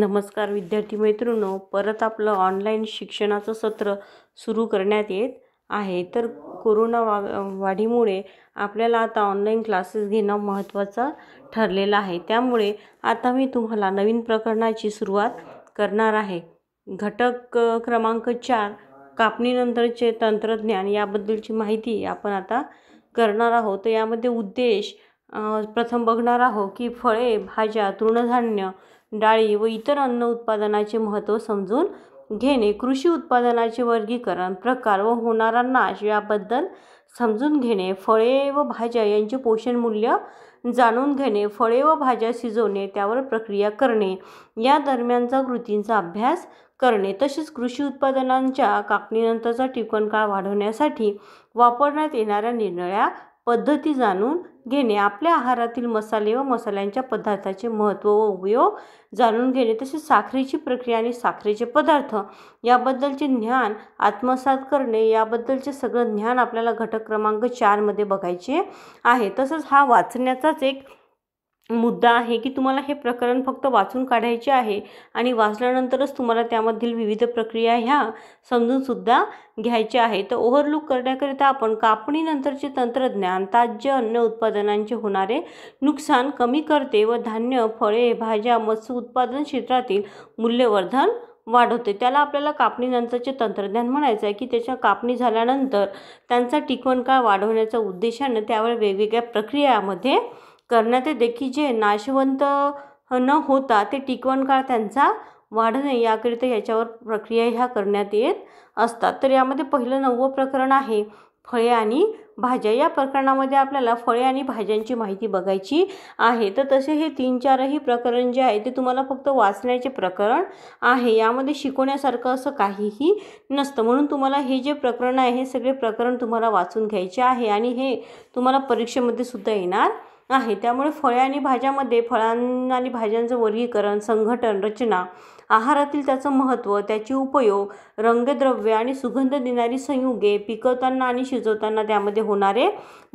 नमस्कार विद्यार्थी मैत्रिणो परत आपलं ऑनलाईन शिक्षणाचं सत्र सुरू करण्यात येत आहे तर कोरोना वा वाढीमुळे आपल्याला आता ऑनलाईन क्लासेस घेणं महत्त्वाचं ठरलेलं आहे त्यामुळे आता मी तुम्हाला नवीन प्रकरणाची सुरुवात करणार आहे घटक क्रमांक चार कापणीनंतरचे तंत्रज्ञान याबद्दलची माहिती आपण आता करणार आहोत तर यामध्ये उद्देश प्रथम बघणार आहोत की फळे भाज्या तृणधान्य डाळी व इतर अन्न उत्पादनाचे महत्त्व समजून घेणे कृषी उत्पादनाचे वर्गीकरण प्रकार व होणारा नाश याबद्दल समजून घेणे फळे व भाज्या यांचे पोषण मूल्य जाणून घेणे फळे व भाज्या शिजवणे त्यावर प्रक्रिया करणे या दरम्यानचा कृतींचा अभ्यास करणे तसेच कृषी उत्पादनांच्या कापणीनंतरचा टिकवण काळ वाढवण्यासाठी वापरण्यात येणाऱ्या निर्णया पद्धती जाणून घेणे आपल्या आहारातील मसाले व मसाल्यांच्या पदार्थाचे महत्त्व व उपयोग जाणून घेणे तसेच साखरेची प्रक्रिया आणि साखरेचे पदार्थ याबद्दलचे ज्ञान आत्मसात करणे याबद्दलचे सगळं ज्ञान आपल्याला घटक क्रमांक चारमध्ये बघायचे आहे तसंच हा वाचण्याचाच एक मुद्दा आहे की तुम्हाला हे प्रकरण फक्त वाचून काढायचे आहे आणि वाचल्यानंतरच तुम्हाला त्यामधील विविध प्रक्रिया ह्या समजूनसुद्धा घ्यायच्या आहे तर ओव्हरलुक करण्याकरिता आपण कापणीनंतरचे तंत्रज्ञान ताज्य अन्न उत्पादनांचे होणारे नुकसान कमी करते व धान्य फळे भाज्या मत्स्य उत्पादन क्षेत्रातील मूल्यवर्धन वाढवते त्याला आपल्याला कापणीनंतरचे तंत्रज्ञान म्हणायचं आहे की त्याच्या कापणी झाल्यानंतर त्यांचा टिकवण काळ वाढवण्याच्या उद्देशानं त्यावर वेगवेगळ्या प्रक्रियामध्ये करण्यात देखील जे नाशवंत न होता ते टिकवण काळ त्यांचा वाढणे याकरिता याच्यावर प्रक्रिया ह्या करण्यात येत असतात तर यामध्ये पहिलं नववं प्रकरण आहे फळे आणि भाज्या या प्रकरणामध्ये आपल्याला फळे आणि भाज्यांची माहिती बघायची आहे तर तसे हे तीन चारही प्रकरण जे आहे ते तुम्हाला फक्त वाचण्याचे प्रकरण आहे यामध्ये शिकवण्यासारखं असं काहीही नसतं म्हणून तुम्हाला हे जे प्रकरण आहे हे सगळे प्रकरण तुम्हाला वाचून घ्यायचे आहे आणि हे तुम्हाला परीक्षेमध्ये सुद्धा येणार आहे त्यामुळे फळे आणि भाज्यामध्ये फळां आणि भाज्यांचं वर्गीकरण संघटन रचना आहारातील त्याचं महत्त्व त्याचे उपयोग रंगद्रव्य आणि सुगंध देणारी संयुगे पिकवताना आणि शिजवताना त्यामध्ये होणारे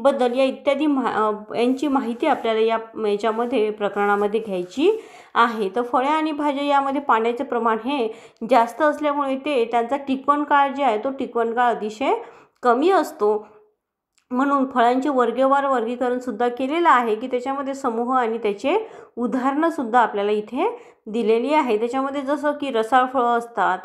बदल या इत्यादी मा यांची माहिती आपल्याला या याच्यामध्ये प्रकरणामध्ये घ्यायची आहे तर फळे आणि भाज्या यामध्ये पाण्याचे प्रमाण हे जास्त असल्यामुळे ते त्यांचा टिकवण काळ जे आहे तो टिकवण काळ अतिशय कमी असतो म्हणून फळांचे वर्गवार वर्गीकरणसुद्धा केलेलं आहे की त्याच्यामध्ये समूह आणि त्याचे उदाहरणंसुद्धा आपल्याला इथे दिलेली आहे त्याच्यामध्ये जसं की रसाळ फळं असतात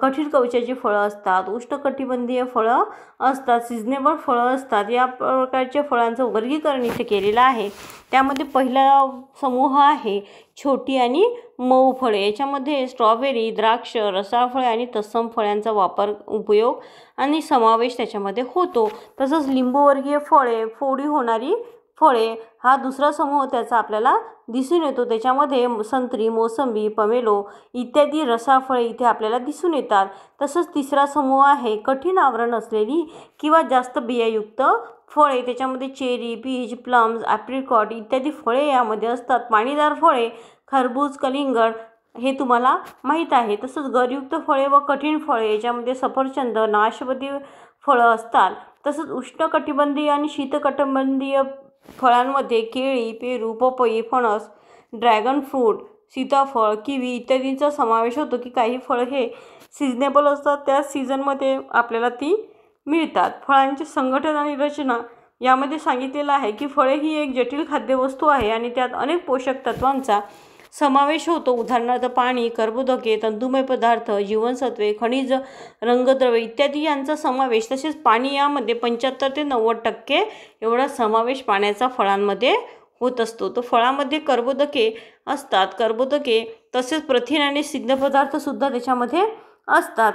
कठीण कवचाची फळं असतात उष्णकटिबंधीय फळं असतात सिजनेबल फळं असतात या प्रकारच्या फळांचं वर्गीकरण इथे केलेलं आहे त्यामध्ये पहिला समूह आहे छोटी आणि मऊ फळे याच्यामध्ये स्ट्रॉबेरी द्राक्ष रसाळ फळे आणि तत्सम फळ्यांचा वापर उपयोग आणि समावेश त्याच्यामध्ये होतो तसंच लिंबूवर्गीय फळे फोडी होणारी फळे हा दुसरा समूह त्याचा आपल्याला दिसून येतो त्याच्यामध्ये संत्री मोसंबी पमेलो इत्यादी रसाफळे इथे आपल्याला दिसून येतात तसंच तिसरा समूह आहे कठीण आवरण असलेली किंवा जास्त बियायुक्त फळे त्याच्यामध्ये चेरी पीच प्लम्स ॲप्रिकॉट इत्यादी फळे यामध्ये असतात पाणीदार फळे खरबूज कलिंगड हे तुम्हाला माहीत आहे तसंच गरयुक्त फळे व कठीण फळे याच्यामध्ये सफरचंद नाशवती फळं असतात तसंच उष्णकटिबंधीय आणि शीतकटिबंधीय फळांमध्ये केळी, पेरू, पपई, फणस, ड्रॅगन फ्रूट, सीताफळ, किवी इत्यादींचा समावेश होतो की काही फळं हे सिजनेबल असतात त्या सीझनमध्ये आपल्याला ती मिळतात फळांचे संघटन आणि रचना यामध्ये सांगितलेलं आहे की फळे ही एक जटिल खाद्यवस्तू आहे आणि त्यात अनेक पोषक तत्वांचा समावेश होतो उदाहरणार्थ पाणी कर्बोदके तंतुमय पदार्थ जीवनसत्वे खनिज रंगद्रव्य इत्यादी यांचा समावेश तसेच पाणी यामध्ये पंच्याहत्तर ते नव्वद टक्के एवढा समावेश पाण्याचा फळांमध्ये होत असतो तर फळामध्ये कर्बोदके असतात कर्बोदके तसेच प्रथिन आणि सिद्ध पदार्थसुद्धा त्याच्यामध्ये असतात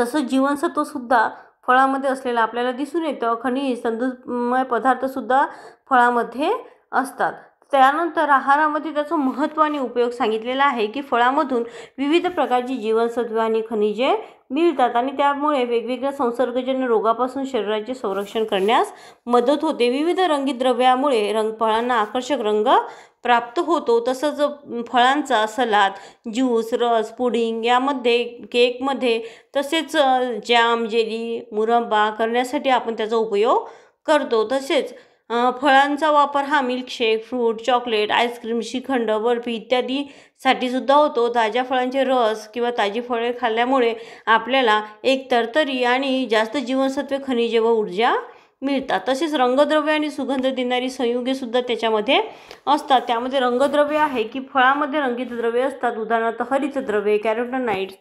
तसंच जीवनसत्वसुद्धा फळामध्ये असलेलं आपल्याला दिसून येतं खनिज तंदुमय पदार्थसुद्धा फळामध्ये असतात त्यानंतर आहारामध्ये त्याचं महत्त्व आणि उपयोग सांगितलेला आहे की फळामधून विविध प्रकारची जीवनसत्व आणि खनिजे मिळतात आणि त्यामुळे वेगवेगळ्या संसर्गजन्य रोगापासून शरीराचे संरक्षण करण्यास मदत होते विविध रंगीत द्रव्यामुळे रंग फळांना आकर्षक रंग प्राप्त होतो तसंच फळांचा सलाद ज्यूस रस पुडिंग यामध्ये केकमध्ये तसेच जॅम जेली मुरंबा करण्यासाठी आपण त्याचा उपयोग करतो तसेच फळांचा वापर हा milkshake fruit chocolate ice cream shrikhand barfi इत्यादीसाठी सुद्धा होतो ताज्या फळांचे रस किंवा ताजी फळे खाल्ल्यामुळे आपल्याला एक तरतरी आणि जास्त जीवनसत्वे खनिजे व ऊर्जा मिळतात तसेच रंगद्रव्य आणि सुगंध देणारी संयुगेसुद्धा त्याच्यामध्ये असतात त्यामध्ये रंगद्रव्य आहे की फळामध्ये रंगीत द्रव्ये असतात उदाहरणार्थ हरितद्रव्ये कॅरोटनाईट्स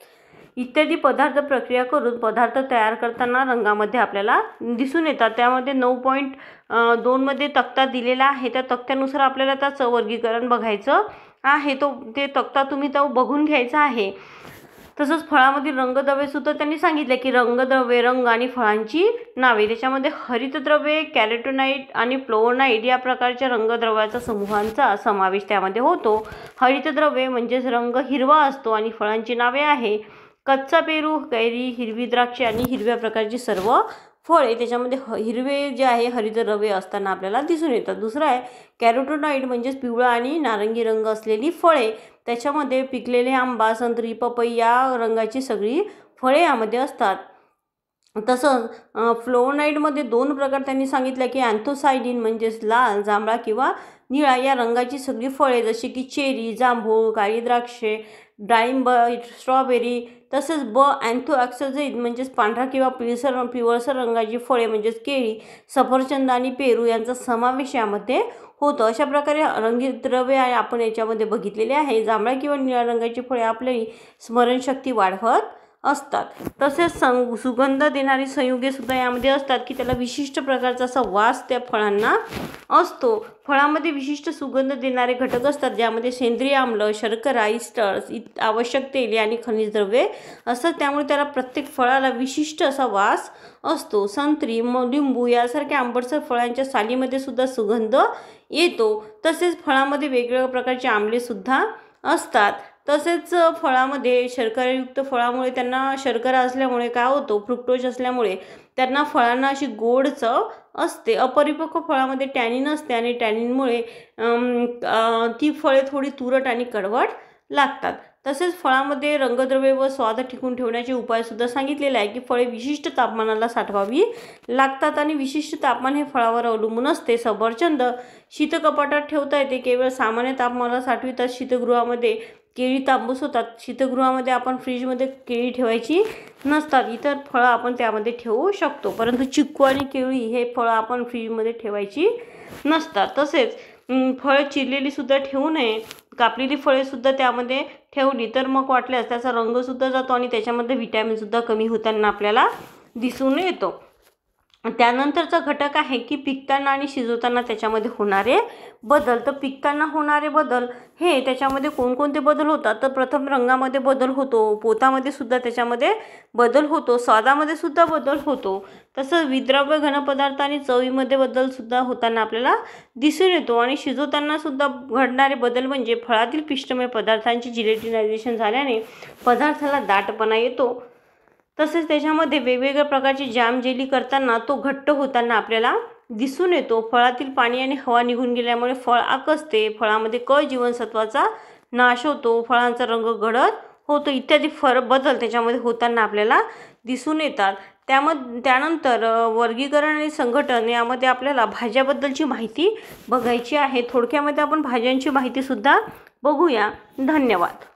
इत्यादी पदार्थ प्रक्रिया करून पदार्थ तयार करताना रंगामध्ये आपल्याला दिसून येतात त्यामध्ये नऊ पॉईंट दोनमध्ये तक्ता दिलेला आहे त्या तक्त्यानुसार आपल्याला त्याचं वर्गीकरण बघायचं आहे तो ते तक्ता तुम्ही तो बघून घ्यायचा आहे तसंच फळामधील रंगद्रवेसुद्धा त्यांनी सांगितले की रंगद्रव्ये रंग आणि फळांची नावे त्याच्यामध्ये हरितद्रव्ये कॅरेटोनाईट आणि फ्लोनाईट या प्रकारच्या रंगद्रव्याचा समूहांचा समावेश त्यामध्ये होतो हरितद्रव्ये म्हणजेच रंग हिरवा असतो आणि फळांची नावे आहे कच्चा पेरू कैरी हिरवी द्राक्षे आणि हिरव्या प्रकारची सर्व फळे त्याच्यामध्ये ह हिरवे जे आहे हरित रवे असताना आपल्याला दिसून येतात दुसरं आहे कॅरोटोनाईट म्हणजेच पिवळा आणि नारंगी रंग असलेली फळे त्याच्यामध्ये पिकलेले आंबा संत्री पपई या रंगाची सगळी फळे यामध्ये असतात तसंच फ्लोनाईडमध्ये दोन प्रकार त्यांनी सांगितलं की अँथोसायडिन म्हणजेच लाल जांभळा किंवा निळा या रंगाची सगळी फळे जशी की चेरी जांभूळ काळी द्राक्षे डाळिंब स्ट्रॉबेरी तसेच ब अँथोॲक्सोझेईद म्हणजेच पांढरा किंवा पिळसर पिवळसर रंगाची फळे म्हणजेच केळी सफरचंद आणि पेरू यांचा समावेश यामध्ये होतो अशा प्रकारे रंगीत द्रव्य आपण याच्यामध्ये बघितलेले आहे जांभळ्या किंवा निळ्या रंगाची फळे आपली स्मरणशक्ती वाढवत असतात तसेच सं सुगंध देणारी सुद्धा यामध्ये असतात की त्याला विशिष्ट प्रकारचा असा वास त्या फळांना असतो फळामध्ये विशिष्ट सुगंध देणारे घटक असतात ज्यामध्ये सेंद्रिय आम्ल शर्करा इस्टर्स इत आवश्यक तेले आणि खनिज द्रव्ये असतात त्यामुळे त्याला प्रत्येक फळाला विशिष्ट असा वास असतो संत्री म लिंबू यासारख्या आंबटसर फळांच्या सालीमध्ये सुद्धा सुगंध येतो तसेच फळामध्ये वेगवेगळ्या प्रकारचे आंबलेसुद्धा असतात तसेच फळामध्ये शर्करायुक्त फळामुळे त्यांना शर्करा असल्यामुळे काय होतो फ्रुक्टोज असल्यामुळे त्यांना फळांना अशी गोड चव असते अपरिपक्व फळामध्ये टॅनिन असते आणि टॅनिनमुळे ती फळे थोडी तुरट आणि कडवट लागतात तसेच फळामध्ये रंगद्रव्य व स्वाद टिकून ठेवण्याचे उपायसुद्धा सांगितलेले आहे की फळे विशिष्ट तापमानाला साठवावी लागतात आणि विशिष्ट तापमान हे फळावर अवलंबून असते सफरचंद शीतकपाटात ठेवता येते केवळ सामान्य तापमानाला साठवितात शीतगृहामध्ये केळी तांबूस होतात शीतगृहामध्ये आपण फ्रीजमध्ये केळी ठेवायची नसतात इतर फळं आपण त्यामध्ये ठेवू शकतो परंतु चिक्कू आणि केळी हे फळं आपण फ्रीजमध्ये ठेवायची नसतात तसेच फळं चिरलेलीसुद्धा ठेवू नये कापलेली फळेसुद्धा त्यामध्ये ठेवली तर मग वाटल्यास त्याचा रंगसुद्धा जातो आणि त्याच्यामध्ये विटॅमिनसुद्धा कमी होताना आपल्याला दिसून येतो त्यानंतरचा घटक आहे की पिकताना आणि शिजवताना त्याच्यामध्ये होणारे बदल तर पिकताना होणारे बदल हे त्याच्यामध्ये कोणकोणते बदल होतात तर प्रथम रंगामध्ये बदल होतो पोतामध्ये सुद्धा त्याच्यामध्ये बदल होतो स्वादामध्ये सुद्धा बदल होतो तसंच विद्राव्य घनपदार्थ आणि चवीमध्ये बदलसुद्धा होताना आपल्याला दिसून येतो आणि शिजवतानासुद्धा सुद्धा घडणारे बदल म्हणजे फळातील पिष्टमय पदार्थांची जिलेटिनायझेशन झाल्याने पदार्थाला दाटपणा येतो तसेच त्याच्यामध्ये वेगवेगळ्या प्रकारची जाम जेली करताना तो घट्ट होताना आपल्याला दिसून येतो फळातील पाणी आणि हवा निघून गेल्यामुळे फळ आकसते फळामध्ये क जीवनसत्वाचा नाश होतो फळांचा रंग गडद होतो इत्यादी फर बदल त्याच्यामध्ये होताना आपल्याला दिसून येतात त्याम त्यानंतर वर्गीकरण आणि संघटन यामध्ये आपल्याला भाज्याबद्दलची माहिती बघायची आहे थोडक्यामध्ये आपण भाज्यांची माहितीसुद्धा बघूया धन्यवाद